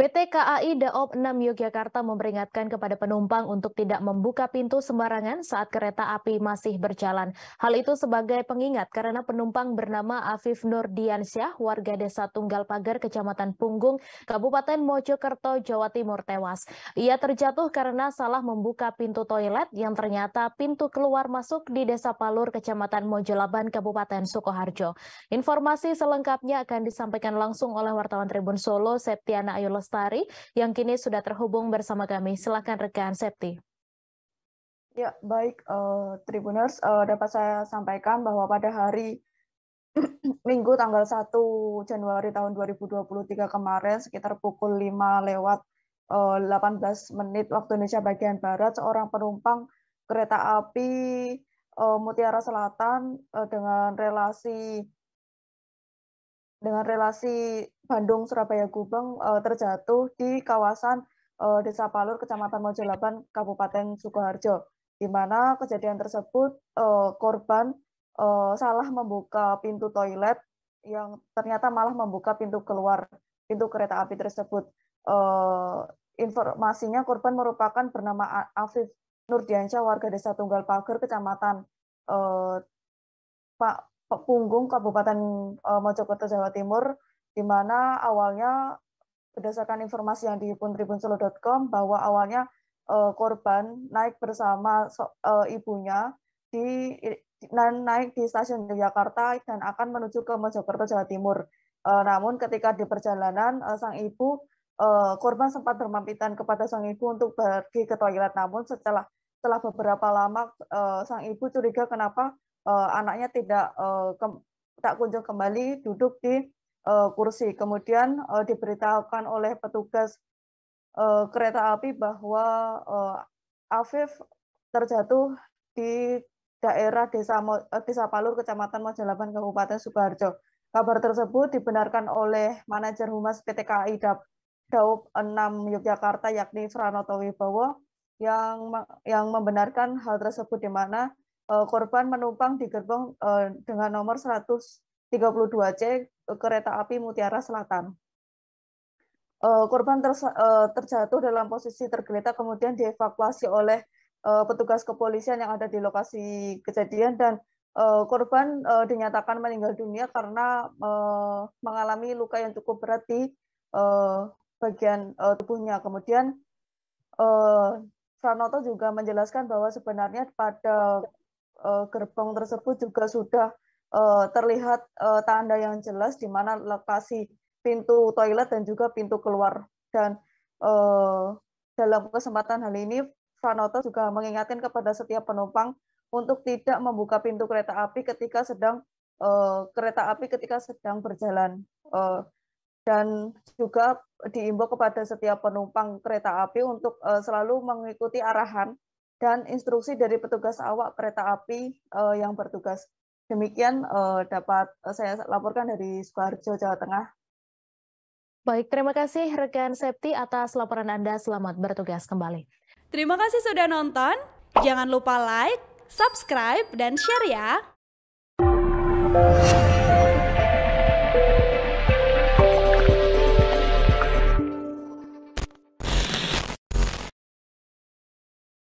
PT KAI Daop 6 Yogyakarta memperingatkan kepada penumpang untuk tidak membuka pintu sembarangan saat kereta api masih berjalan. Hal itu sebagai pengingat karena penumpang bernama Afif Nurdiansyah, warga desa Tunggal Pagar, Kecamatan Punggung, Kabupaten Mojokerto, Jawa Timur tewas. Ia terjatuh karena salah membuka pintu toilet yang ternyata pintu keluar masuk di desa Palur, Kecamatan Mojolaban, Kabupaten Sukoharjo. Informasi selengkapnya akan disampaikan langsung oleh wartawan Tribun Solo, Septiana Ayules Lestari yang kini sudah terhubung bersama kami. Silakan rekan Septi. Ya, baik uh, Tribuners, uh, dapat saya sampaikan bahwa pada hari Minggu tanggal 1 Januari tahun 2023 kemarin sekitar pukul 5 lewat 18 eh, menit waktu Indonesia bagian Barat seorang penumpang kereta api Mutiara Selatan dengan relasi dengan relasi Bandung Surabaya Gubeng uh, terjatuh di kawasan uh, Desa Palur Kecamatan Mojolaban Kabupaten Sukoharjo di mana kejadian tersebut uh, korban uh, salah membuka pintu toilet yang ternyata malah membuka pintu keluar pintu kereta api tersebut uh, informasinya korban merupakan bernama Afif Nurdiansyah warga Desa Tunggal Pager Kecamatan Pak Punggung Kabupaten eh, Mojokerto Jawa Timur di mana awalnya berdasarkan informasi yang di tribunsolo.com bahwa awalnya eh, korban naik bersama eh, ibunya di naik di stasiun Yogyakarta dan akan menuju ke Mojokerto Jawa Timur. Namun ketika di perjalanan sang ibu korban sempat bermampitan kepada sang ibu untuk pergi ke toilet namun setelah setelah beberapa lama sang ibu curiga kenapa Eh, anaknya tidak eh, ke, tak kunjung kembali duduk di eh, kursi. Kemudian diberitahukan oleh petugas kereta api bahwa Afif terjatuh di daerah Desa Mo, Desa Palur, Kecamatan Mojolaban, Kabupaten Sukoharjo. Kabar tersebut dibenarkan oleh manajer humas PT KAI Daup 6 Yogyakarta yakni Franoto Wibowo yang yang membenarkan hal tersebut di mana Eh, korban menumpang di gerbong eh, dengan nomor 132C eh, kereta api Mutiara Selatan. Korban terjatuh dalam posisi tergeletak kemudian dievakuasi oleh petugas kepolisian yang ada di lokasi kejadian dan korban dinyatakan meninggal dunia karena mengalami luka yang cukup berat di bagian tubuhnya. Kemudian Pranoto juga menjelaskan bahwa sebenarnya pada Eh, gerbong tersebut juga sudah eh, terlihat eh, tanda yang jelas di mana lokasi pintu toilet dan juga pintu keluar. Dan dalam kesempatan hal ini, Pranoto juga mengingatkan kepada setiap penumpang untuk tidak membuka pintu kereta api ketika sedang kereta api ketika sedang berjalan. dan juga diimbau kepada setiap penumpang kereta api untuk selalu mengikuti arahan dan instruksi dari petugas awak kereta api uh, yang bertugas. Demikian uh, dapat eh, saya laporkan dari Sukoharjo, Jawa Tengah. Baik, terima kasih rekan Septi atas laporan Anda. Selamat bertugas kembali. Terima kasih sudah nonton. Jangan lupa like, subscribe, dan share ya.